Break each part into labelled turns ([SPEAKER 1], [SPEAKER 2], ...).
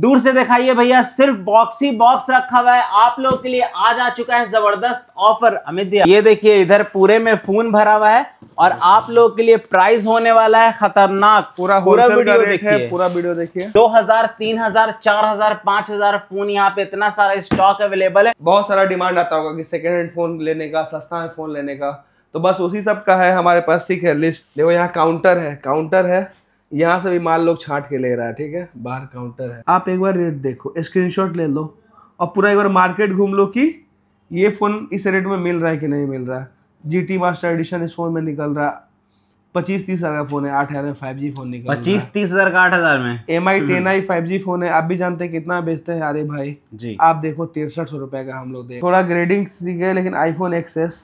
[SPEAKER 1] दूर से दिखाइए भैया सिर्फ बॉक्स ही बॉक्स रखा हुआ है आप लोग के लिए आज आ चुका है जबरदस्त ऑफर अमित ये देखिए इधर पूरे में फोन भरा हुआ है और आप लोग के लिए प्राइस होने वाला है खतरनाक पूरा पूरा वीडियो देखिए पूरा वीडियो देखिए दो हजार तीन हजार चार हजार पांच हजार फोन यहाँ पे इतना सारा स्टॉक अवेलेबल है बहुत सारा डिमांड आता होगा की सेकेंड हैंड फोन लेने का सस्ता है फोन लेने का
[SPEAKER 2] तो बस उसी सब का है हमारे पास ठीक है लिस्ट देखो यहाँ काउंटर है काउंटर है यहाँ से भी माल लोग छाट के ले रहा है ठीक है बाहर काउंटर है आप एक बार रेट देखो स्क्रीनशॉट ले लो और पूरा एक बार मार्केट घूम लो कि ये फ़ोन इस रेट में मिल रहा है कि नहीं मिल रहा है जी टी मास्टर एडिशन इस फ़ोन में निकल रहा है पच्चीस तीस हज़ार का फ़ोन है आठ हज़ार में फाइव जी फ़ोन निकल पच्चीस
[SPEAKER 1] तीस हज़ार का आठ हज़ार में M I ten I
[SPEAKER 2] five G phone है आप भी जानते हैं कितना बेचते हैं अरे भाई जी आप देखो तिरसठ सौ रुपये का हम लोग दे थोड़ा ग्रेडिंग सीख गए लेकिन आई फोन एक्सेस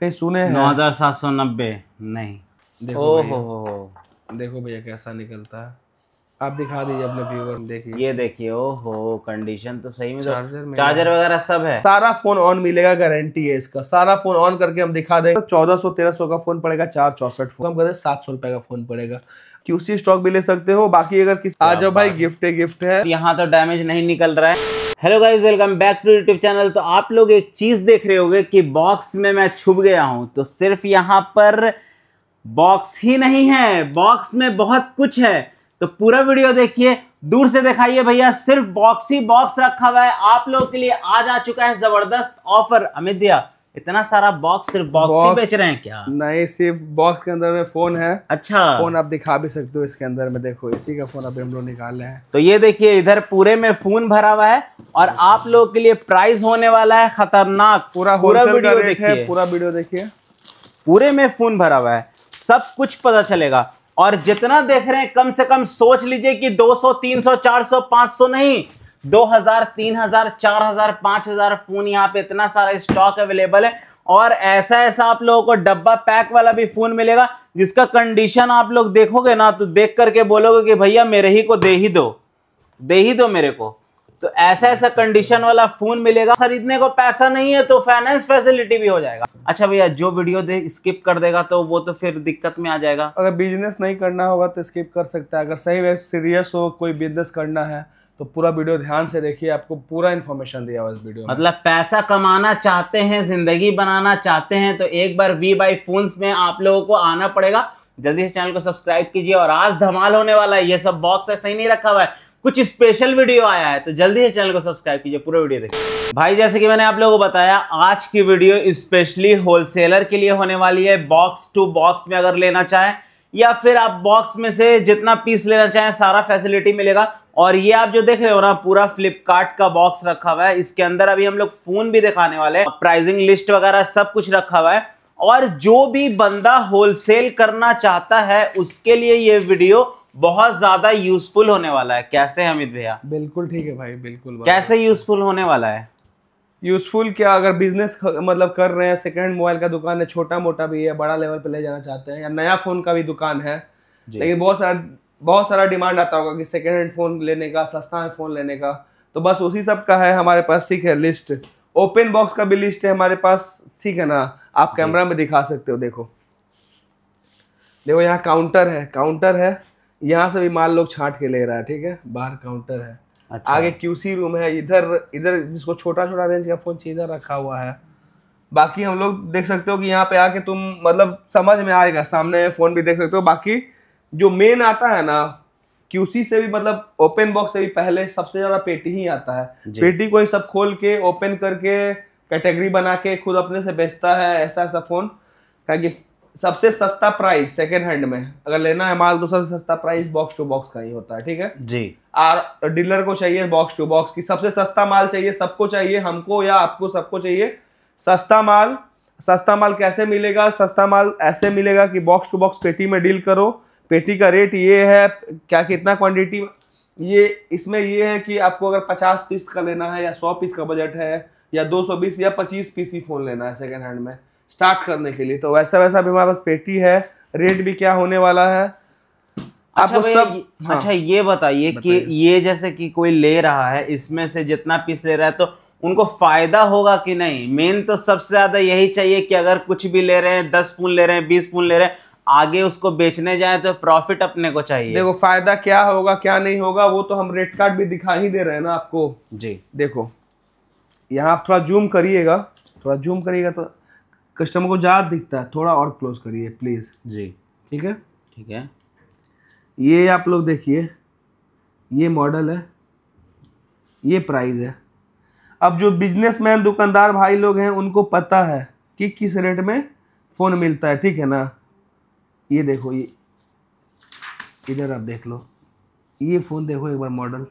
[SPEAKER 2] कहीं सुने नौ
[SPEAKER 1] हज़ार सात सौ नब्बे नहीं देखो देखो भैया कैसा निकलता है आप दिखा दीजिए अपने व्यूवर देखिए ये देखिए ओहो कंडीशन तो सही में चार्जर तो- में चार्जर वगैरह सब है
[SPEAKER 2] सारा फोन ऑन मिलेगा गारंटी है इसका सारा फोन ऑन करके हम दिखा देंगे चौदह सौ तेरह सौ का फोन पड़ेगा चार चौसठ फोन हम सात
[SPEAKER 1] सौ रुपए का फोन पड़ेगा क्यूसी स्टॉक भी ले सकते हो बाकी अगर किसी आ जाओ भाई गिफ्ट है गिफ्ट है यहाँ तो डैमेज नहीं निकल रहा है hello guys welcome back to YouTube channel तो आप लोग एक चीज देख रहे होगे कि बॉक्स में मैं छुप गया हूँ तो सिर्फ यहाँ पर बॉक्स ही नहीं है बॉक्स में बहुत कुछ है तो पूरा वीडियो देखिए दूर से दिखाइए भैया सिर्फ बॉक्स ही बॉक्स रखा हुआ है आप लोग के लिए आज आ चुका है जबरदस्त ऑफर अमित दिया इतना सारा बॉक्स सिर्फ बॉक्स, ही बेच रहे हैं क्या
[SPEAKER 2] नहीं सिर्फ बॉक्स के अंदर में फोन है
[SPEAKER 1] अच्छा फोन आप दिखा भी सकते हो इसके अंदर में देखो इसी का फोन अभी हम लोग निकाल रहे हैं तो ये देखिए इधर पूरे में फोन भरा हुआ है और आप लोग के लिए प्राइस होने वाला है खतरनाक पूरा पूरा वीडियो देखिए
[SPEAKER 2] पूरा वीडियो देखिए
[SPEAKER 1] पूरे में फोन भरा हुआ है सब कुछ पता चलेगा और जितना देख रहे हैं कम से कम सोच लीजिए कि 200, 300, 400, 500 नहीं 2000, 3000, 4000, 5000 फोन यहाँ पे इतना सारा स्टॉक अवेलेबल है और ऐसा ऐसा आप लोगों को डब्बा पैक वाला भी फोन मिलेगा जिसका कंडीशन आप लोग देखोगे ना तो देख करके बोलोगे कि भैया मेरे ही को दे ही दो दे ही दो मेरे को तो ऐसा ऐसा कंडीशन अच्छा। वाला फोन मिलेगा खरीदने को पैसा नहीं है तो फाइनेंस फैसिलिटी भी हो जाएगा अच्छा भैया जो वीडियो दे स्किप कर देगा तो वो तो फिर दिक्कत में आ जाएगा
[SPEAKER 2] अगर बिजनेस नहीं करना होगा तो स्किप कर सकता है अगर सही वे सीरियस हो कोई बिजनेस करना है तो पूरा वीडियो ध्यान से देखिए आपको पूरा इन्फॉर्मेशन दिया हुआ इस वीडियो में।
[SPEAKER 1] मतलब पैसा कमाना चाहते हैं जिंदगी बनाना चाहते हैं तो एक बार वी बाई फोन में आप लोगों को आना पड़ेगा जल्दी से चैनल को सब्सक्राइब कीजिए और आज धमाल होने वाला है ये सब बॉक्स ऐसे ही नहीं रखा हुआ है कुछ स्पेशल वीडियो आया है तो जल्दी से चैनल को सब्सक्राइब कीजिए पूरा वीडियो देखिए भाई जैसे कि मैंने आप लोगों को बताया आज की वीडियो स्पेशली होलसेलर के लिए होने वाली है बॉक्स टू बॉक्स में अगर लेना चाहें या फिर आप बॉक्स में से जितना पीस लेना चाहें सारा फैसिलिटी मिलेगा और ये आप जो देख रहे हो ना पूरा फ्लिपकार्ट का बॉक्स रखा हुआ है इसके अंदर अभी हम लोग फोन भी दिखाने वाले हैं प्राइसिंग लिस्ट वगैरह सब कुछ रखा हुआ है और जो भी बंदा होलसेल करना चाहता है उसके लिए ये वीडियो बहुत ज्यादा यूजफुल होने वाला है कैसे अमित भैया बिल्कुल ठीक है भाई बिल्कुल कैसे यूजफुल होने वाला है यूजफुल क्या अगर बिजनेस
[SPEAKER 2] मतलब कर रहे हैं सेकेंड मोबाइल का दुकान है छोटा मोटा भी है बड़ा लेवल पे ले जाना चाहते हैं या नया फोन का भी दुकान है लेकिन बहुत सारा बहुत सारा डिमांड आता होगा कि सेकेंड हैंड फोन लेने का सस्ता है फोन लेने का तो बस उसी सब का है हमारे पास ठीक है लिस्ट ओपन बॉक्स का भी लिस्ट है हमारे पास ठीक है ना आप कैमरा में दिखा सकते हो देखो देखो यहाँ काउंटर है काउंटर है यहाँ से भी माल लोग छाट के ले रहा है ठीक है बाहर काउंटर है अच्छा। आगे क्यूसी रूम है इधर इधर जिसको छोटा छोटा रेंज का फोन चाहिए इधर रखा हुआ है बाकी हम लोग देख सकते हो कि यहाँ पे आके तुम मतलब समझ में आएगा सामने फोन भी देख सकते हो बाकी जो मेन आता है ना क्यूसी से भी मतलब ओपन बॉक्स से भी पहले सबसे ज्यादा पेटी ही आता है पेटी को ही सब खोल के ओपन करके कैटेगरी बना के खुद अपने से बेचता है ऐसा ऐसा फोन ताकि सबसे सस्ता प्राइस सेकेंड हैंड में अगर लेना है माल तो सबसे सस्ता प्राइस बॉक्स टू बॉक्स का ही होता है ठीक है जी और डीलर को चाहिए बॉक्स टू बॉक्स की सबसे सस्ता माल चाहिए सबको चाहिए हमको या आपको सबको चाहिए सस्ता माल सस्ता माल कैसे मिलेगा सस्ता माल ऐसे मिलेगा कि बॉक्स टू बॉक्स पेटी में डील करो पेटी का रेट ये है क्या कितना क्वांटिटी ये इसमें ये है कि आपको अगर पचास पीस का लेना है या सौ पीस का बजट है या दो सौ बीस या पच्चीस पीस ही फ़ोन लेना है सेकेंड हैंड में स्टार्ट करने के लिए तो वैसा वैसा अभी हमारे पास पेटी है रेट भी क्या होने
[SPEAKER 1] वाला है अच्छा सब हाँ, अच्छा ये बताइए कि ये जैसे कि कोई ले रहा है इसमें से जितना पीस ले रहा है तो उनको फायदा होगा कि नहीं मेन तो सबसे ज्यादा यही चाहिए कि अगर कुछ भी ले रहे हैं दस फूल ले रहे हैं बीस फूल ले रहे हैं आगे उसको बेचने जाए तो प्रॉफिट अपने को चाहिए देखो
[SPEAKER 2] फायदा क्या होगा क्या नहीं होगा वो तो हम रेट कार्ड भी दिखा ही दे रहे हैं ना आपको जी देखो यहाँ आप थोड़ा जूम करिएगा थोड़ा जूम करिएगा तो कस्टमर को ज़्यादा दिखता है थोड़ा और क्लोज करिए प्लीज़ जी ठीक है ठीक है ये आप लोग देखिए ये मॉडल है ये प्राइस है अब जो बिजनेसमैन दुकानदार भाई लोग हैं उनको पता है कि किस रेट में फ़ोन मिलता है ठीक है ना ये देखो ये इधर आप देख लो ये फ़ोन देखो एक बार मॉडल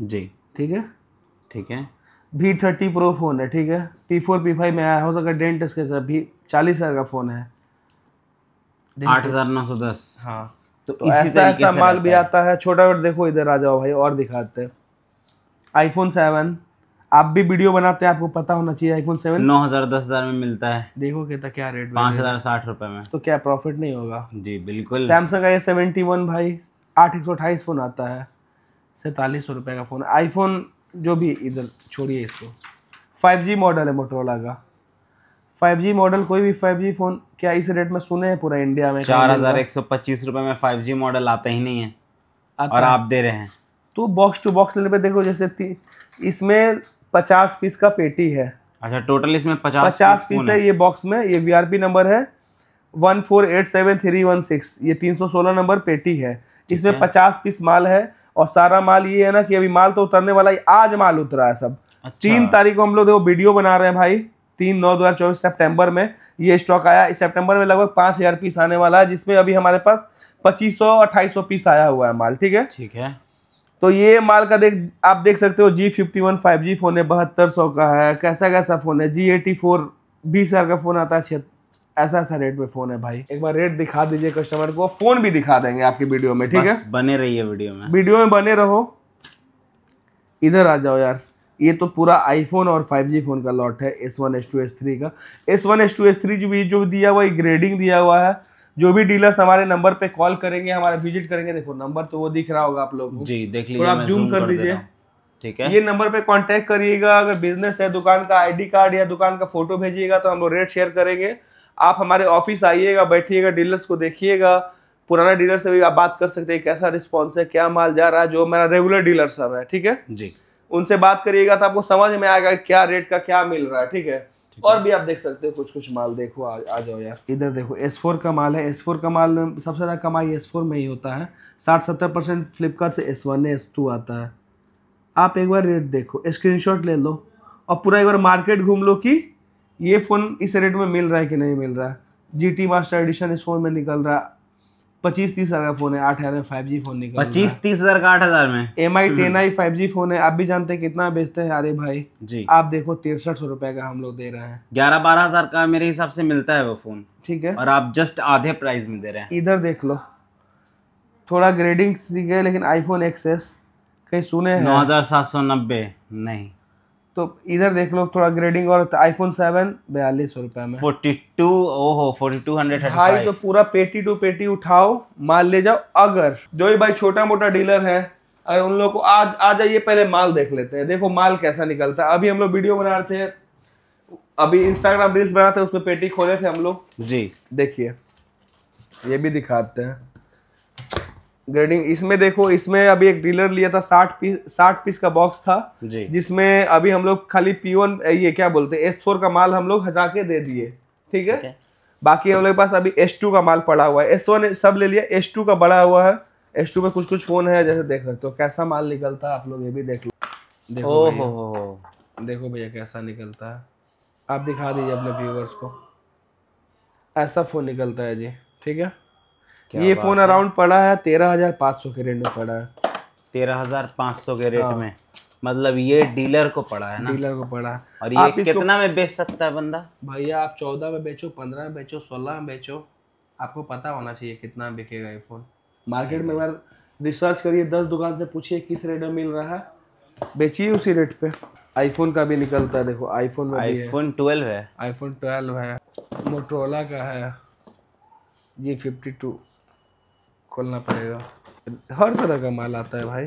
[SPEAKER 2] जी ठीक है ठीक है भी थर्टी प्रो फ़ोन है ठीक है पी फोर पी फाइव में आया हो सका डेंटिस के साथ भी चालीस हज़ार का फ़ोन है
[SPEAKER 1] आठ हज़ार नौ सौ दस हाँ तो, तो ऐसा ऐसा माल भी
[SPEAKER 2] आता है छोटा बट देखो इधर आ जाओ भाई और दिखाते हैं आईफोन सेवन आप भी वीडियो बनाते हैं आपको पता होना चाहिए आईफोन सेवन नौ हजार
[SPEAKER 1] दस हजार में मिलता है देखो कहता क्या रेट पाँच हजार साठ रुपए में
[SPEAKER 2] तो क्या प्रॉफिट नहीं होगा
[SPEAKER 1] जी बिल्कुल सैमसंग
[SPEAKER 2] का ये सेवेंटी वन भाई आठ एक सौ अट्ठाईस फ़ोन आता है सैंतालीस सौ रुपये का फ़ोन आईफोन जो भी इधर छोड़िए इसको 5G मॉडल है मोटरोला का 5G मॉडल कोई भी 5G फोन क्या इस रेट में सुने हैं पूरा इंडिया में चार हजार एक सौ
[SPEAKER 1] पच्चीस रुपये में 5G मॉडल आता ही नहीं है और आप दे रहे हैं
[SPEAKER 2] तो बॉक्स टू बॉक्स लेने पे देखो जैसे इसमें पचास पीस का पेटी है
[SPEAKER 1] अच्छा टोटल इसमें पचास पचास पीस है ये
[SPEAKER 2] बॉक्स में ये वी नंबर है one four eight seven three one six ये तीन सौ सोलह नंबर पेटी है इसमें पचास पीस माल है और सारा माल ये है ना कि अभी माल तो उतरने वाला है आज माल उतरा है सब अच्छा। तीन तारीख को हम लोग देखो वीडियो बना रहे हैं भाई तीन नौ दो हज़ार चौबीस सेप्टेम्बर में ये स्टॉक आया इस सेप्टेम्बर में लगभग पांच हज़ार पीस आने वाला है जिसमें अभी हमारे पास पच्चीस सौ अट्ठाईस सौ पीस आया हुआ है माल ठीक है ठीक है तो ये माल का देख आप देख सकते हो G fifty one five G phone है बहत्तर सौ का है कैसा कैसा फ़ोन है जी एटी फोर बीस हज़ार का फ़ोन आता है ऐसा ऐसा रेट में फोन है भाई एक बार रेट दिखा दीजिए कस्टमर को फोन भी दिखा देंगे आपकी वीडियो में ठीक है बने
[SPEAKER 1] रहिए वीडियो में वीडियो में
[SPEAKER 2] बने रहो इधर आ जाओ यार ये तो पूरा आईफोन और 5G फ़ोन का लॉट है S one S two S three का S one S two S three जो भी जो दिया हुआ है ग्रेडिंग दिया हुआ है जो भी डीलर्स हमारे नंबर पे कॉल करेंगे हमारे विजिट करेंगे देखो नंबर तो वो दिख रहा होगा आप लोग जी देख लीजिए तो आप जूम कर दीजिए ठीक है ये नंबर पे कांटेक्ट करिएगा अगर बिजनेस है दुकान का आईडी कार्ड या दुकान का फोटो भेजिएगा तो हम लोग रेट शेयर करेंगे आप हमारे ऑफिस आइएगा बैठिएगा डीलर्स को देखिएगा पुराना डीलर से भी आप बात कर सकते हैं कैसा रिस्पॉन्स है क्या माल जा रहा है जो मेरा रेगुलर डीलर सब है ठीक है जी उनसे बात करिएगा तो आपको समझ में आएगा क्या रेट का क्या मिल रहा है ठीक है और भी आप देख सकते हो कुछ कुछ माल देखो आ, आ जाओ यार इधर देखो S4 का माल है S4 का माल सबसे ज़्यादा कमाई S4 में ही होता है साठ सत्तर परसेंट फ्लिपकार्ट से S1 टू आता है आप एक बार रेट देखो स्क्रीनशॉट ले लो और पूरा एक बार मार्केट घूम लो कि ये फ़ोन इस रेट में मिल रहा है कि नहीं मिल रहा है जी टी मास्टर एडिशन इस फ़ोन में निकल रहा है पच्चीस तीस हजार का फोन है आठ हजार में फाइव जी फोन निकल पच्चीस
[SPEAKER 1] तीस हजार का आठ हजार में M I ten
[SPEAKER 2] I five G phone है आप भी जानते हैं कितना बेचते हैं अरे भाई जी आप देखो तिरसठ सौ रुपए का हम लोग दे रहे हैं
[SPEAKER 1] ग्यारह बारह हजार का मेरे हिसाब से मिलता है वो फोन ठीक है और आप जस्ट आधे प्राइस में दे रहे हैं इधर
[SPEAKER 2] देख लो थोड़ा ग्रेडिंग सीखे लेकिन आई फोन एक्सेस कहीं सुने नौ
[SPEAKER 1] हजार सात सौ नब्बे नहीं
[SPEAKER 2] तो इधर देख लो थोड़ा ग्रेडिंग और आईफोन तो सेवन बयालीस सौ रुपए में
[SPEAKER 1] फोर्टी टू ओहो फोर्टी टू हंड्रेड भाई तो
[SPEAKER 2] पूरा पेटी टू पेटी उठाओ माल ले जाओ अगर जो भी भाई छोटा मोटा डीलर है अगर उन लोग को आज आ जाइए पहले माल देख लेते हैं देखो माल कैसा निकलता है अभी हम लोग वीडियो बना रहे थे अभी इंस्टाग्राम रील्स बनाते हैं उसमें पेटी खोले थे हम लोग जी देखिए ये भी दिखाते हैं ग्रेडिंग इसमें देखो इसमें अभी एक डीलर लिया था साठ पीस साठ पीस का बॉक्स था जिसमें अभी हम लोग खाली पी वन ये क्या बोलते हैं एस फोर का माल हम लोग हटा के दे दिए ठीक है बाकी हम लोग के पास अभी एस टू का माल पड़ा हुआ है एस वन सब ले लिया एस टू का बड़ा हुआ है एस टू में कुछ कुछ फोन है जैसे देख सकते हो कैसा माल निकलता है आप लोग ये भी देख लो देखो देखो भैया कैसा निकलता है आप दिखा दीजिए अपने व्यूवर्स को ऐसा फोन निकलता है जी ठीक है ये फोन अराउंड पड़ा है तेरह हजार पाँच सौ के रेट में पड़ा है
[SPEAKER 1] तेरह हजार पाँच सौ के रेट हाँ। में मतलब ये डीलर को पड़ा है ना डीलर को पड़ा है और ये कितना में बेच सकता है बंदा
[SPEAKER 2] भैया आप चौदह में बेचो पंद्रह में बेचो सोलह में बेचो आपको पता होना चाहिए कितना बिकेगा ये फ़ोन मार्केट में हाँ। बार रिसर्च करिए दस दुकान से पूछिए किस रेट में मिल रहा है बेचिए उसी रेट पे आईफोन का भी निकलता है देखो आईफोन में आईफोन ट्वेल्व है आईफोन ट्वेल्व है मोटरोला का है जी फिफ्टी टू खोलना पड़ेगा हर तरह का माल आता है भाई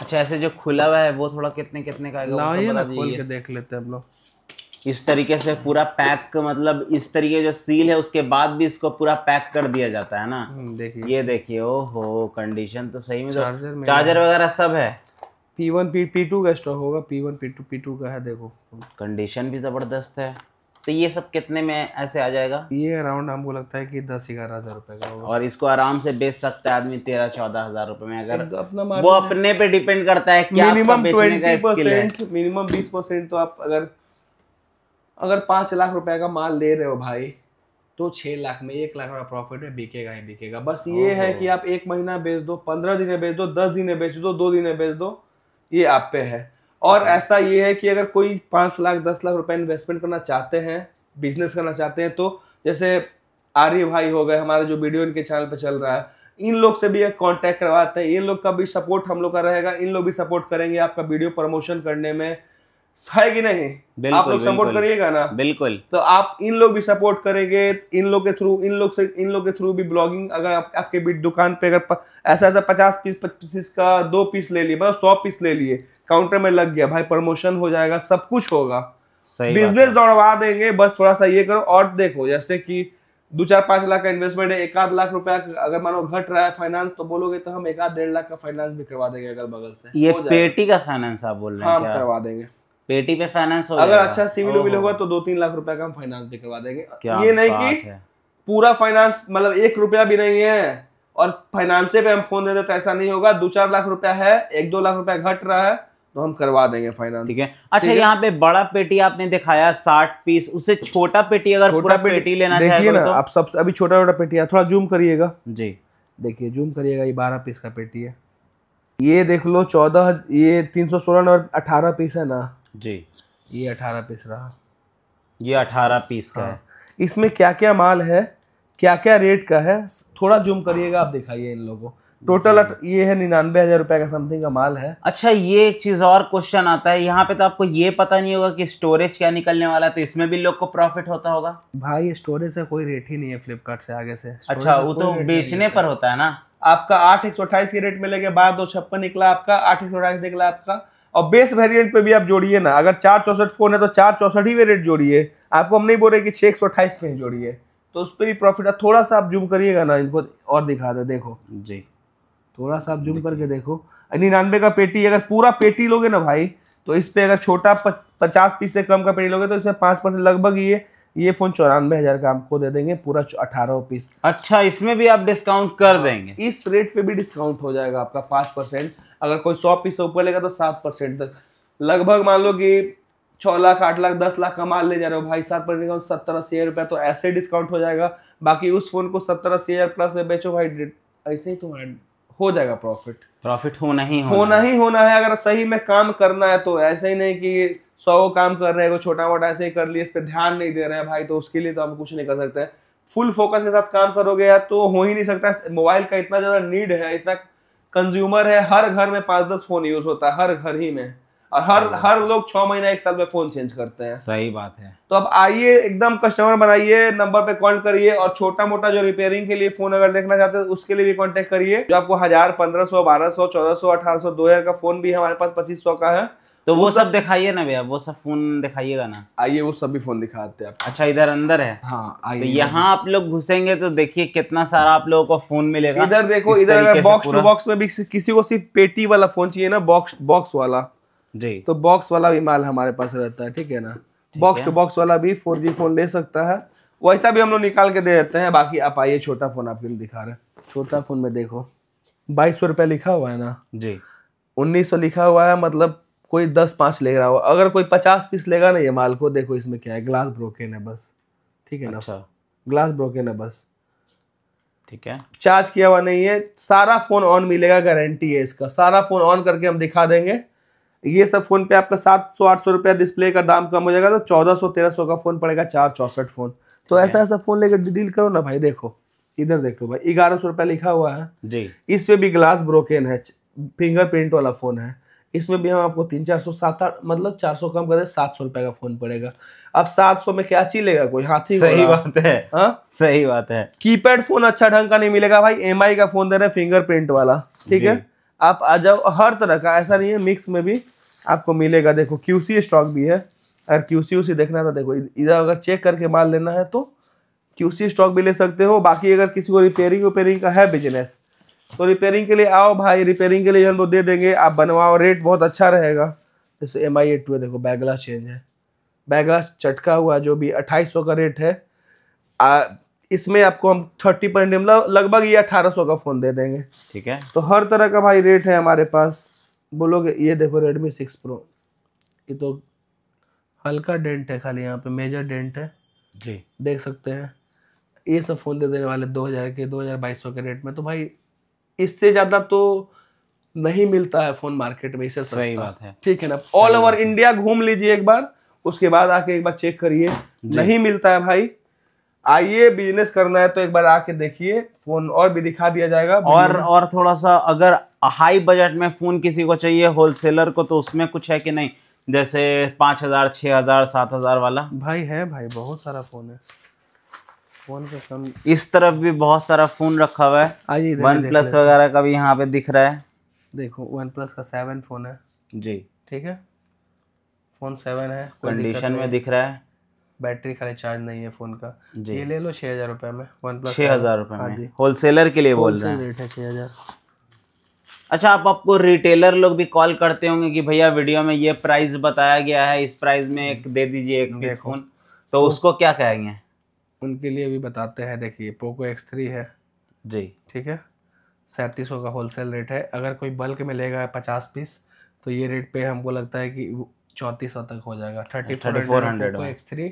[SPEAKER 1] अच्छा ऐसे जो खुला हुआ है वो थोड़ा कितने कितने का आएगा ना खोल के देख
[SPEAKER 2] लेते हैं हम लोग
[SPEAKER 1] इस तरीके से पूरा पैक मतलब इस तरीके जो सील है उसके बाद भी इसको पूरा पैक कर दिया जाता है ना हम्म, देखिए ये देखिए ओ हो कंडीशन तो सही में चार्जर तो- चार्जर वगैरह सब है P one P P two का स्टॉक होगा P one P two P two का है देखो कंडीशन भी ज़बरदस्त है तो ये सब कितने में ऐसे आ जाएगा ये अराउंड हमको लगता है कि दस ग्यारह हजार रुपए का होगा और इसको आराम से बेच सकता है आदमी तेरह चौदह हजार रुपए में अगर तो अपना वो अपने पे डिपेंड करता है क्या मिनिमम
[SPEAKER 2] मिनिमम बीस परसेंट तो आप अगर अगर पांच लाख रुपए का माल ले रहे हो भाई तो छह लाख में एक लाख का प्रॉफिट है बिकेगा ही बिकेगा बस ये है कि आप एक महीना बेच दो पंद्रह दिन बेच दो दस दिन बेच दो दो दिन बेच दो ये आप पे है और ऐसा ये है कि अगर कोई पाँच लाख दस लाख रुपए इन्वेस्टमेंट करना चाहते हैं बिजनेस करना चाहते हैं तो जैसे आर्य भाई हो गए हमारा जो वीडियो इनके चैनल पर चल रहा है इन लोग से भी एक कॉन्टैक्ट करवाते हैं इन लोग का भी सपोर्ट हम लोग का रहेगा इन लोग भी सपोर्ट करेंगे आपका वीडियो प्रमोशन करने में है कि नहीं आप लोग सपोर्ट करिएगा ना बिल्कुल तो आप इन लोग भी सपोर्ट करेंगे इन लोग के थ्रू इन लोग से इन लोग के थ्रू भी ब्लॉगिंग अगर आप, आपके बीट दुकान पे अगर ऐसा ऐसा पचास पीस पच्चीस का दो पीस ले लिए मतलब सौ पीस ले लिए काउंटर में लग गया भाई प्रमोशन हो जाएगा सब कुछ होगा बिजनेस दौड़वा देंगे बस थोड़ा सा ये करो और देखो जैसे कि दो चार पांच लाख का इन्वेस्टमेंट है एक आध लाख रुपया अगर मानो घट रहा है फाइनेंस तो बोलोगे तो हम एक आध डेढ़ लाख का फाइनेंस भी करवा देंगे अगल बगल से ये पेटी
[SPEAKER 1] का फाइनेंस आप बोल रहे हैं हाँ करवा देंगे पेटी पे फाइनेंस हो अगर अच्छा सिविल विविल
[SPEAKER 2] होगा तो दो तीन लाख रुपए का हम फाइनेंस भी करवा देंगे ये नहीं की पूरा फाइनेंस मतलब एक रुपया भी नहीं है और फाइनेंस पे हम फोन दे देते तो ऐसा नहीं होगा दो चार लाख रुपया
[SPEAKER 1] है एक दो लाख रुपया घट रहा है तो हम करवा देंगे फाइनेंस ठीक है अच्छा यहाँ पे बड़ा पेटी आपने दिखाया साठ पीस उससे छोटा पेटी अगर छोटा पेटी, पेटी लेना चाहिए तो- ना तो?
[SPEAKER 2] आप सब अभी छोटा छोटा पेटी है थोड़ा जूम करिएगा जी देखिए जूम करिएगा ये बारह पीस का पेटी है ये देख लो चौदह ये तीन सौ सोलह नंबर अठारह पीस है ना जी ये अठारह पीस
[SPEAKER 1] रहा ये अठारह पीस का हाँ। है
[SPEAKER 2] इसमें क्या क्या माल है क्या क्या रेट का है थोड़ा जूम करिएगा आप दिखाइए इन लोगों टोटल ये है निन्यानबे हजार रुपए का
[SPEAKER 1] समथिंग का माल है अच्छा ये एक चीज और क्वेश्चन आता है यहाँ पे तो आपको ये पता नहीं होगा कि स्टोरेज क्या निकलने वाला है तो इसमें भी लोग को प्रॉफिट होता होगा
[SPEAKER 2] भाई स्टोरेज का कोई रेट ही नहीं है फ्लिपकार्ट से आगे से अच्छा वो तो बेचने पर
[SPEAKER 1] होता है ना आपका आठ एक सौ अट्ठाईस के रेट मिलेगा बारह दो छप्पन निकला
[SPEAKER 2] आपका आठ एक सौ अट्ठाईस निकला आपका और बेस वेरिएंट पे भी आप जोड़िए ना अगर चार चौसठ फोन है तो चार चौसठ ही वेरिएंट जोड़िए आपको हम नहीं बोल रहे कि छः एक सौ अट्ठाईस में जोड़िए तो उस पर भी प्रॉफिट है थोड़ा सा आप जूम करिएगा ना इनको और दिखा दे देखो जी थोड़ा सा आप जूम करके देखो निन्यानवे का पेटी अगर पूरा पेटी लोगे ना भाई तो इस पर अगर छोटा पचास पीस से कम का पेटी लोगे तो इसमें पाँच परसेंट लगभग ये ये फोन चौरानवे हजार का आपको दे देंगे पूरा अठारह पीस
[SPEAKER 1] अच्छा इसमें भी आप डिस्काउंट कर हाँ, देंगे
[SPEAKER 2] इस रेट पे भी डिस्काउंट हो जाएगा आपका पांच परसेंट अगर कोई सौ पीस से ऊपर लेगा तो सात परसेंट तक लगभग मान लो कि छह लाख आठ लाख दस लाख का माल ले जा रहे हो भाई सात परसेंट का तो सत्तर अस्सी हज़ार रुपया तो ऐसे डिस्काउंट हो जाएगा बाकी उस फोन को सत्तर अस्सी हज़ार प्लस में बेचो भाई ऐसे ही तुम्हारा तो हो जाएगा प्रॉफिट
[SPEAKER 1] प्रॉफिट होना ही होना,
[SPEAKER 2] होना ही होना है अगर सही में काम करना है तो ऐसे ही नहीं कि सौ काम कर रहे हैं छोटा मोटा ऐसे ही कर लिए इस पर ध्यान नहीं दे रहे हैं भाई तो उसके लिए तो हम कुछ नहीं कर सकते हैं फुल फोकस के साथ काम करोगे यार तो हो ही नहीं सकता मोबाइल का इतना ज़्यादा नीड है इतना कंज्यूमर है हर घर में पांच दस फोन यूज होता है हर घर ही में और हर हर लोग छह महीना एक साल में फोन चेंज करते हैं
[SPEAKER 1] सही बात है
[SPEAKER 2] तो अब आइए एकदम कस्टमर बनाइए नंबर पे कॉल करिए और छोटा मोटा जो रिपेयरिंग के लिए फोन अगर देखना चाहते हैं उसके लिए भी कॉन्टेक्ट करिए जो आपको हजार पंद्रह सौ बारह सौ चौदह सौ अठारह सौ
[SPEAKER 1] दो हजार का फोन भी हमारे पास
[SPEAKER 2] पच्चीस सौ का है
[SPEAKER 1] तो वो सब दिखाइए ना भैया वो सब फोन दिखाइएगा ना आइए वो सब भी फोन दिखाते हैं अच्छा इधर अंदर है हाँ तो आइए तो यहाँ आप लोग घुसेंगे तो देखिए कितना सारा आप लोगों को फोन मिलेगा इधर देखो इधर बॉक्स टू
[SPEAKER 2] बॉक्स में भी किसी को सिर्फ पेटी वाला फोन चाहिए ना बॉक्स बॉक्स वाला जी तो बॉक्स वाला भी माल हमारे पास रहता है ठीक है ना बॉक्स टू बॉक्स वाला भी फोर फोन ले सकता है वैसा भी हम लोग निकाल के दे देते हैं बाकी आप आइए छोटा फोन आपके दिखा रहे हैं छोटा फोन में देखो बाईस सौ रुपया लिखा हुआ है ना जी उन्नीस सौ लिखा हुआ है मतलब कोई दस पाँच ले रहा हो अगर कोई पचास पीस लेगा ना ये माल को देखो इसमें क्या है ग्लास ब्रोकेन है बस ठीक है ना सर ग्लास ब्रोकेन है बस ठीक है चार्ज किया हुआ नहीं है सारा फोन ऑन मिलेगा गारंटी है इसका सारा फोन ऑन करके हम दिखा देंगे ये सब फोन पे आपका सात सौ आठ सौ रुपया डिस्प्ले का दाम कम हो जाएगा तो चौदह सौ तेरह सौ का फोन पड़ेगा चार चौसठ फोन तो ऐसा ऐसा फोन लेकर डील करो ना भाई देखो इधर देख लो भाई ग्यारह सौ रुपया लिखा हुआ है जी इस पे भी ग्लास ब्रोकन है फिंगरप्रिंट वाला फोन है इसमें भी हम आपको तीन चार सौ सात आठ मतलब चार सौ कम करें सात सौ रुपए का फोन पड़ेगा अब सात सौ में क्या चीज लेगा कोई हाथी हाँ? सही बात है
[SPEAKER 1] हा? सही बात है
[SPEAKER 2] कीपैड फोन अच्छा ढंग का नहीं मिलेगा भाई एम का फोन दे रहे फिंगरप्रिंट वाला ठीक है आप आ जाओ हर तरह का ऐसा नहीं है मिक्स में भी आपको मिलेगा देखो क्यूसी स्टॉक भी है अगर क्यूसी उसी देखना था तो देखो इधर अगर चेक करके माल लेना है तो क्यूसी स्टॉक भी ले सकते हो बाकी अगर किसी को रिपेयरिंग वपेयरिंग का है बिजनेस तो रिपेयरिंग के लिए आओ भाई रिपेयरिंग के लिए हम लोग दे देंगे आप बनवाओ रेट बहुत अच्छा रहेगा जैसे एम आई एट है देखो बैगला चेंज है बैगला चटका हुआ जो भी अट्ठाईस सौ का रेट है इसमें आपको हम थर्टी परसेंट मतलब लगभग ये अठारह सौ का फ़ोन दे देंगे ठीक है तो हर तरह का भाई रेट है हमारे पास बोलोगे ये देखो रेडमी सिक्स प्रो ये तो हल्का डेंट है खाली यहाँ पे मेजर डेंट है जी देख सकते हैं ये सब फ़ोन दे देने वाले दो हज़ार के दो हज़ार बाईस सौ के रेट में तो भाई इससे ज़्यादा तो नहीं मिलता है फ़ोन मार्केट में इससे सही बात है ठीक है ना ऑल ओवर इंडिया घूम लीजिए एक बार उसके बाद आके एक बार चेक करिए नहीं मिलता है भाई आइए बिजनेस करना है तो एक बार आके
[SPEAKER 1] देखिए फोन और भी दिखा दिया जाएगा और और थोड़ा सा अगर हाई बजट में फोन किसी को चाहिए होलसेलर को तो उसमें कुछ है कि नहीं जैसे पाँच हजार छः हजार सात हजार वाला भाई है भाई
[SPEAKER 2] बहुत सारा फोन है फोन पे
[SPEAKER 1] इस तरफ भी बहुत सारा फोन रखा हुआ है वन प्लस वगैरह का भी यहाँ पे दिख रहा है देखो वन प्लस का सेवन फोन है जी ठीक है फोन सेवन है कंडीशन में दिख
[SPEAKER 2] रहा है बैटरी खाली चार्ज नहीं है फ़ोन का ये ले लो छः हज़ार रुपये में वन प्लस छः हज़ार रुपये हाँ जी
[SPEAKER 1] होलसेलर के लिए बोल रहे हैं रेट है छः हज़ार अच्छा आप आपको रिटेलर लोग भी कॉल करते होंगे कि भैया वीडियो में ये प्राइस बताया गया है इस प्राइस में एक दे दीजिए एक पीस फोन तो उसको
[SPEAKER 2] क्या कहेंगे उनके लिए भी बताते हैं देखिए पोको एक्स थ्री है जी ठीक है सैंतीस सौ का होलसेल रेट है अगर कोई बल्क में लेगा पचास पीस तो ये रेट पे हमको लगता है कि चौंतीस सौ तक हो जाएगा thirty four hundred X three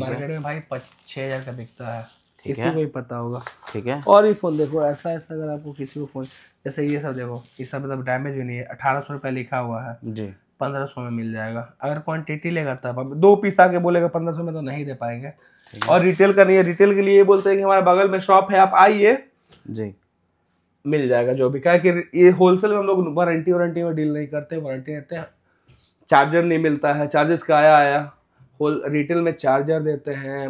[SPEAKER 2] market में भाई छः हज़ार का बिकता है किसी को ही पता होगा ठीक है और ये फ़ोन देखो ऐसा ऐसा अगर आपको किसी को फ़ोन जैसे ये सब देखो ये सब मतलब डैमेज भी नहीं है अठारह सौ रुपया लिखा हुआ है जी पंद्रह सौ में मिल जाएगा अगर क्वांटिटी लेगा तब दो पीस आके बोलेगा पंद्रह सौ में तो नहीं दे पाएंगे और रिटेल का नहीं है रिटेल के लिए ये बोलते हैं कि हमारे बगल में शॉप है आप आइए जी मिल जाएगा जो भी क्या कि ये होलसेल में हम लोग वारंटी वारंटी में डील नहीं करते वारंटी रहते हैं चार्जर नहीं मिलता है चार्जेस का आया आया होल रिटेल में चार्जर देते हैं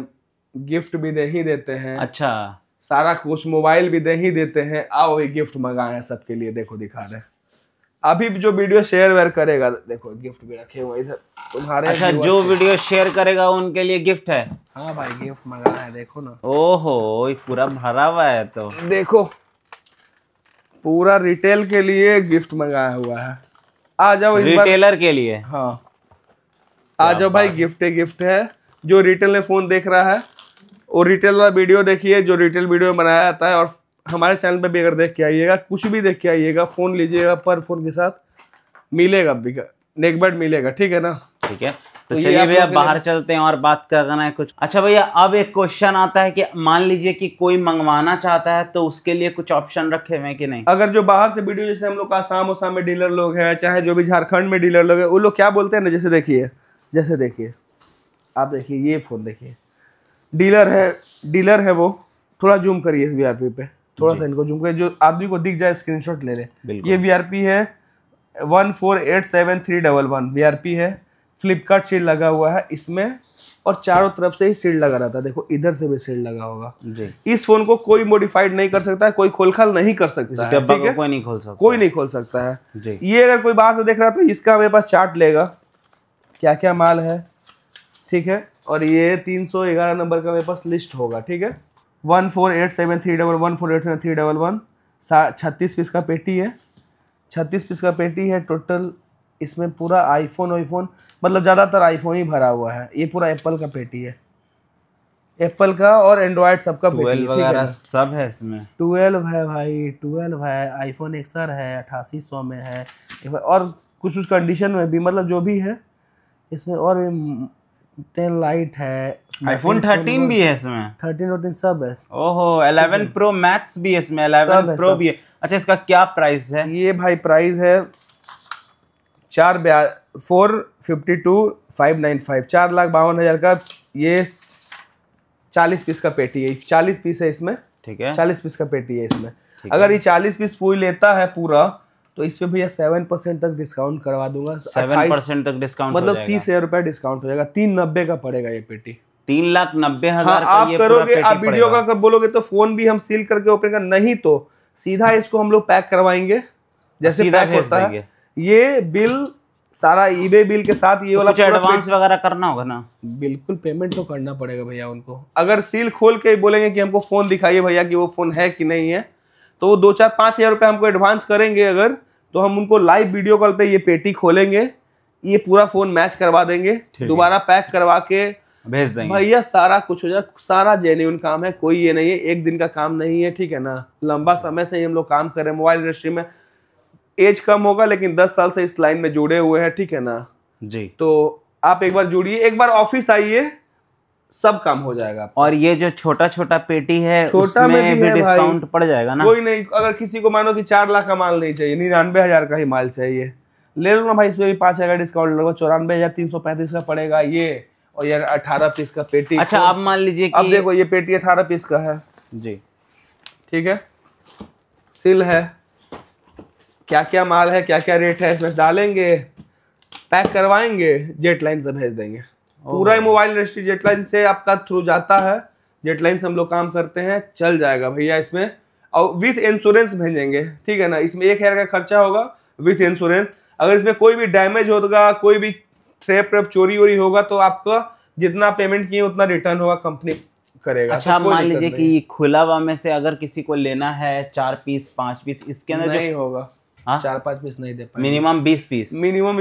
[SPEAKER 2] गिफ्ट भी दे ही देते हैं अच्छा सारा कुछ मोबाइल भी दे ही देते हैं आओ ये गिफ्ट मंगाए हैं सबके लिए देखो दिखा रहे अभी जो वीडियो शेयर वेयर करेगा देखो गिफ्ट भी रखे हुए इधर तुम्हारे अच्छा जो
[SPEAKER 1] वीडियो शेयर करेगा उनके लिए गिफ्ट है हाँ भाई गिफ्ट मंगाया है देखो ना ओहो ये पूरा भरा हुआ है तो
[SPEAKER 2] देखो पूरा रिटेल के लिए गिफ्ट मंगाया हुआ है आ जाओ रिटेलर के लिए हाँ आ जाओ भाई गिफ्ट है गिफ्ट है जो रिटेल में फ़ोन देख रहा है और रिटेल वाला वीडियो देखिए जो रिटेल वीडियो में बनाया जाता है और हमारे चैनल पर भी अगर देख के आइएगा कुछ भी देख के आइएगा फ़ोन लीजिएगा पर फोन के साथ मिलेगा नेकबर्ड मिलेगा ठीक है
[SPEAKER 1] ना ठीक है तो, तो चलिए भैया बाहर चलते हैं और बात करना है कुछ अच्छा भैया अब एक क्वेश्चन आता है कि मान लीजिए कि कोई मंगवाना चाहता है तो उसके लिए कुछ ऑप्शन रखे हुए कि नहीं अगर जो बाहर से वीडियो जैसे हम लोग आसाम उसाम में
[SPEAKER 2] डीलर लोग हैं चाहे जो भी झारखंड में डीलर लोग हैं वो लोग क्या बोलते हैं ना जैसे देखिए जैसे देखिए आप देखिए ये फ़ोन देखिए डीलर है डीलर है वो थोड़ा जूम करिए इस वी पे थोड़ा सा इनको जूम करिए जो आदमी को दिख जाए स्क्रीनशॉट ले लें ये वी है one four eight seven three double one V है फ्लिपकार्ट शील्ड लगा हुआ है इसमें और चारों तरफ से ही शील्ड लगा रहता है देखो इधर से भी शील्ड लगा होगा जी इस फोन को कोई मॉडिफाइड नहीं कर सकता है कोई खोलखाल नहीं कर सकता है, है? कोई नहीं खोल सकता कोई नहीं खोल सकता है जी ये अगर कोई बाहर से देख रहा है तो इसका मेरे पास चार्ट लेगा क्या क्या माल है ठीक है और ये तीन सौ ग्यारह नंबर का मेरे पास लिस्ट होगा ठीक है one four eight seven three double one four eight seven three double one सा छत्तीस पीस का पेटी है छत्तीस पीस का पेटी है टोटल इसमें पूरा आईफोन वाईफोन मतलब ज़्यादातर आईफोन ही भरा हुआ है ये पूरा एप्पल का पेटी है एप्पल का और एंड्रॉयड सबका पेटी वगैरह
[SPEAKER 1] सब है इसमें
[SPEAKER 2] ट्वेल्व है भाई ट्वेल्व है आईफोन एक्सर है अठासी सौ में है और कुछ कुछ कंडीशन में भी मतलब जो भी है इसमें और भी टेन लाइट है आईफोन थर्टीन भी है इसमें थर्टीन वर्टीन सब है
[SPEAKER 1] ओहो एलेवन प्रो मैक्स भी है इसमें अलेवन प्रो भी है अच्छा इसका क्या प्राइस है ये भाई प्राइस है
[SPEAKER 2] चार ब्या four fifty two five nine five चार लाख बावन हज़ार का ये चालीस पीस का पेटी है चालीस पीस है इसमें ठीक है चालीस पीस का पेटी है इसमें अगर ये चालीस पीस पूरी लेता है पूरा तो इस पे भैया सेवन परसेंट तक डिस्काउंट करवा दूंगा सेवन परसेंट तक डिस्काउंट मतलब तीस हजार रुपया डिस्काउंट हो जाएगा तीन नब्बे का
[SPEAKER 1] पड़ेगा ये पेटी तीन लाख नब्बे हाँ, हजार हाँ, आप करोगे आप वीडियो का कर बोलोगे तो फोन भी हम सील
[SPEAKER 2] करके ओपन कर नहीं तो सीधा इसको हम लोग पैक करवाएंगे जैसे पैक होता है ये बिल सारा ईबे बिल के साथ ये तो वाला कुछ एडवांस
[SPEAKER 1] वगैरह करना होगा ना
[SPEAKER 2] बिल्कुल पेमेंट तो करना पड़ेगा भैया उनको अगर सील खोल के बोलेंगे कि हमको फोन दिखाइए भैया कि वो फोन है कि नहीं है तो वो दो चार पाँच हज़ार रुपये हमको एडवांस करेंगे अगर तो हम उनको लाइव वीडियो कॉल पे ये पेटी खोलेंगे ये पूरा फ़ोन मैच करवा देंगे दोबारा पैक करवा के भेज देंगे भैया सारा कुछ हो जाए सारा जेन्यून काम है कोई ये नहीं है एक दिन का काम नहीं है ठीक है ना लंबा समय से ही हम लोग काम कर रहे हैं मोबाइल इंडस्ट्री में एज कम होगा लेकिन दस साल से इस लाइन में जुड़े हुए हैं ठीक है ना जी तो आप एक बार जुड़िए एक बार ऑफिस आइए सब काम हो जाएगा
[SPEAKER 1] और ये जो छोटा छोटा पेटी है छोटा में भी, भी डिस्काउंट पड़ जाएगा ना कोई
[SPEAKER 2] नहीं अगर किसी को मानो कि चार लाख का माल नहीं चाहिए निन्यानवे हजार का ही माल चाहिए ले लो ना भाई इसमें भी पाँच हजार डिस्काउंट लगेगा चौरानवे हजार तीन सौ पैंतीस का पड़ेगा ये और यार अठारह पीस का पेटी अच्छा तो आप मान लीजिए अब देखो ये पेटी अठारह पीस का है जी ठीक है सिल है क्या क्या माल है क्या क्या रेट है इसमें डालेंगे पैक करवाएंगे जेट लाइन से भेज देंगे पूरा ही मोबाइल इंडस्ट्री जेटलाइन से आपका थ्रू जाता है जेटलाइन से हम लोग काम करते हैं चल जाएगा भैया इसमें और विथ इंश्योरेंस भेजेंगे ठीक है ना इसमें एक हजार का खर्चा होगा विथ इंश्योरेंस अगर इसमें कोई भी डैमेज होगा कोई भी थ्रेप ट्रेप चोरी वोरी होगा तो आपका जितना पेमेंट किए उतना रिटर्न होगा कंपनी करेगा अच्छा तो मान लीजिए कि
[SPEAKER 1] खुला हुआ में से अगर किसी को लेना है चार पीस पांच पीस इसके अंदर नहीं होगा हाँ? चार पांच पीस नहीं दे पाएंगे मिनिमम बीस पीस
[SPEAKER 2] मिनिमम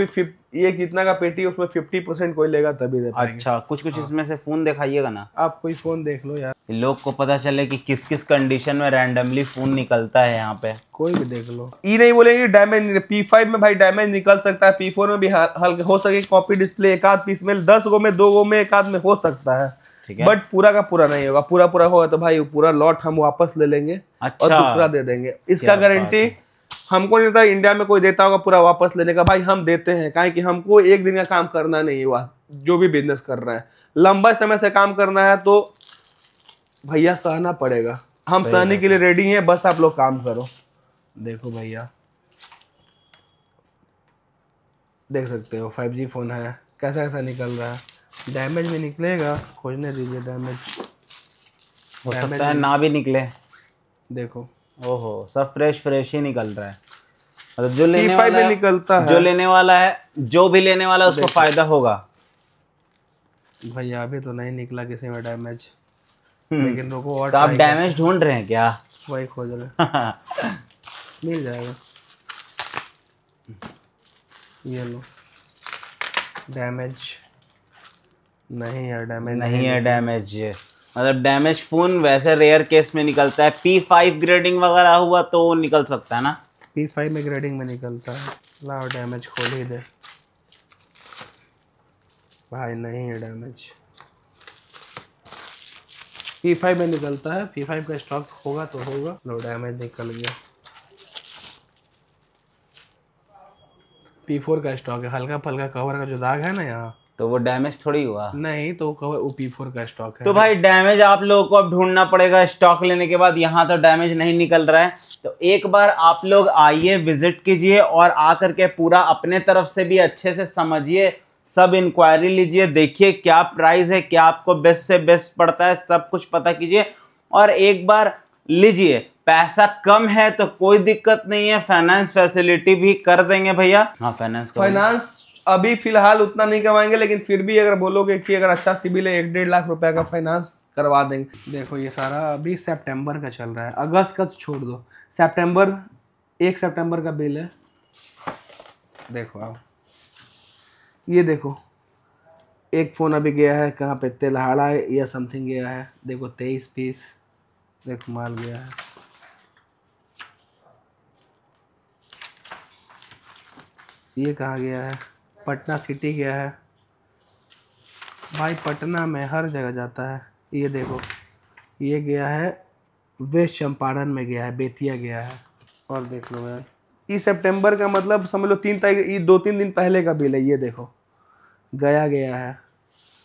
[SPEAKER 2] ये कितना का पेटी उसमें फिफ्टी परसेंट कोई लेगा तभी दे पाएंगे अच्छा कुछ कुछ
[SPEAKER 1] हाँ। इसमें से फोन दिखाइएगा ना
[SPEAKER 2] आप कोई फोन देख लो यार
[SPEAKER 1] लोग को पता चले कि किस किस कंडीशन में रैंडमली फोन निकलता है यहाँ पे
[SPEAKER 2] कोई भी देख लो
[SPEAKER 1] ये नहीं बोलेंगे डैमेज पी फाइव में भाई
[SPEAKER 2] डैमेज निकल सकता है पी फोर में भी हल्के हो सके कॉपी डिस्प्ले एक आध पीस में दस गो में दो गो में एक आध में हो सकता है बट पूरा का पूरा नहीं होगा पूरा पूरा होगा तो भाई पूरा लॉट हम वापस ले लेंगे और अच्छा। दूसरा दे देंगे इसका गारंटी हमको नहीं पता इंडिया में कोई देता होगा पूरा वापस लेने का भाई हम देते हैं कहें कि हमको एक दिन का काम करना नहीं हुआ जो भी बिजनेस कर रहे हैं लंबा समय से काम करना है तो भैया सहना पड़ेगा हम सहने के लिए रेडी हैं बस आप लोग काम करो देखो भैया देख सकते हो फाइव फ़ोन है कैसा कैसा निकल रहा है डैमेज भी निकलेगा खोजने दीजिए डैमेज
[SPEAKER 1] हो सकता है ना भी निकले देखो ओहो सब फ्रेश फ्रेश ही निकल रहा है मतलब जो लेने वाला में निकलता है जो लेने वाला है जो भी लेने वाला है उसको फायदा होगा भैया
[SPEAKER 2] अभी तो नहीं निकला किसी में डैमेज हम्म। लेकिन रुको और तो आप डैमेज ढूंढ रहे हैं क्या वही खोज
[SPEAKER 1] रहे
[SPEAKER 2] मिल जाएगा ये लो डैमेज नहीं
[SPEAKER 1] है डैमेज नहीं है डैमेज ये मतलब डैमेज फोन वैसे रेयर केस में निकलता है पी फाइव ग्रेडिंग वगैरह हुआ तो निकल सकता है ना
[SPEAKER 2] पी फाइव में ग्रेडिंग में
[SPEAKER 1] निकलता है लाओ
[SPEAKER 2] डैमेज खोल ही दे
[SPEAKER 1] भाई नहीं है डैमेज
[SPEAKER 2] पी फाइव में निकलता है पी फाइव का स्टॉक होगा तो होगा लो डैमेज निकल गया
[SPEAKER 1] पी फोर का स्टॉक है हल्का फल्का कवर का जो दाग है ना यहाँ तो वो डैमेज थोड़ी हुआ नहीं तो पी फोर का स्टॉक है तो भाई डैमेज आप लोगों को अब ढूंढना पड़ेगा स्टॉक लेने के बाद यहाँ तो डैमेज नहीं निकल रहा है तो एक बार आप लोग आइए विजिट कीजिए और आकर के पूरा अपने तरफ से भी अच्छे से समझिए सब इंक्वायरी लीजिए देखिए क्या प्राइस है क्या आपको बेस्ट से बेस्ट पड़ता है सब कुछ पता कीजिए और एक बार लीजिए पैसा कम है तो कोई दिक्कत नहीं है फाइनेंस फैसिलिटी भी कर देंगे भैया हाँ फाइनेंस फाइनेंस अभी फिलहाल उतना नहीं कमाएंगे लेकिन फिर भी अगर बोलोगे कि अगर अच्छा
[SPEAKER 2] सिविल है एक डेढ़ लाख रुपए का फाइनेंस करवा देंगे देखो ये सारा अभी सितंबर का चल रहा है अगस्त का तो छोड़ दो सितंबर एक सितंबर का बिल है देखो आप ये देखो एक फ़ोन अभी गया है कहाँ पे तेलहाड़ा या समथिंग गया है देखो तेईस पीस देखो माल गया है ये कहाँ गया है पटना सिटी गया है भाई पटना में हर जगह जाता है ये देखो ये गया है वेस्ट चंपारण में गया है बेतिया गया है और देख लो यार ई सितंबर का मतलब समझ लो तीन तारीख ये दो तीन दिन पहले का बिल है ये देखो गया गया है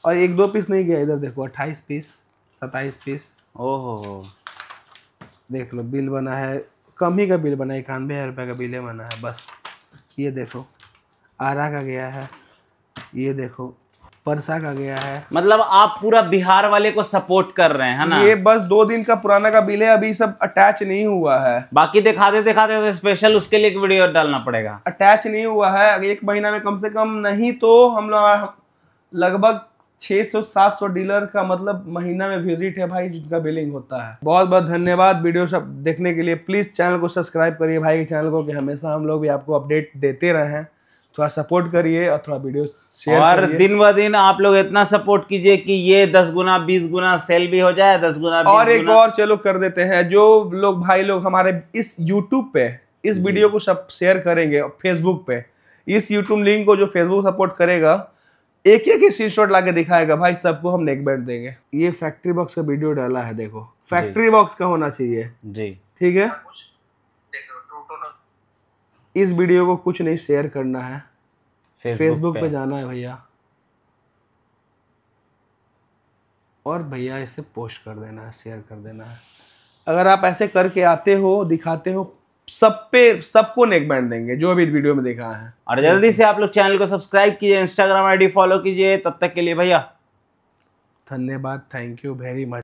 [SPEAKER 2] और एक दो पीस नहीं गया इधर देखो अट्ठाईस पीस सत्ताईस पीस ओहो देख लो बिल बना है कम ही का बिल बना है इक्यानवे हज़ार रुपये का बिल बना है बस ये देखो आरा का गया है ये देखो परसा का गया है
[SPEAKER 1] मतलब आप पूरा बिहार वाले को सपोर्ट कर रहे हैं ना ये
[SPEAKER 2] बस दो दिन का पुराना का बिल है अभी सब अटैच
[SPEAKER 1] नहीं हुआ है बाकी दिखाते दिखाते तो स्पेशल उसके लिए एक वीडियो डालना पड़ेगा
[SPEAKER 2] अटैच नहीं हुआ है एक महीना में कम से कम नहीं तो हम लोग लगभग 600-700 डीलर का मतलब महीना में विजिट है भाई जिनका बिलिंग होता है बहुत बहुत धन्यवाद वीडियो सब देखने के लिए प्लीज़ चैनल को सब्सक्राइब करिए भाई के चैनल को कि हमेशा हम लोग भी आपको अपडेट देते रहे थोड़ा सपोर्ट करिए और थोड़ा वीडियो शेयर और दिन
[SPEAKER 1] ब दिन आप लोग इतना सपोर्ट कीजिए कि ये दस गुना बीस गुना सेल भी हो जाए दस गुना और एक और चलो कर देते हैं जो
[SPEAKER 2] लोग भाई लोग हमारे इस यूट्यूब पे इस वीडियो को सब शेयर करेंगे फेसबुक पे इस यूट्यूब लिंक को जो फेसबुक सपोर्ट करेगा एक एक ही स्क्रीन शॉट ला दिखाएगा भाई सबको हम नेक बैंड देंगे ये फैक्ट्री बॉक्स का वीडियो डाला है देखो फैक्ट्री बॉक्स का होना चाहिए जी ठीक है इस वीडियो को कुछ नहीं शेयर करना है फेसबुक पे।, पे जाना है भैया और भैया इसे पोस्ट कर देना है शेयर कर देना है अगर आप ऐसे करके आते हो दिखाते हो सब पे सबको नेक बैंड देंगे जो अभी वीडियो में देखा है और जल्दी
[SPEAKER 1] से आप लोग चैनल को सब्सक्राइब कीजिए इंस्टाग्राम आईडी फॉलो कीजिए तब तक के लिए भैया
[SPEAKER 2] धन्यवाद थैंक यू वेरी मच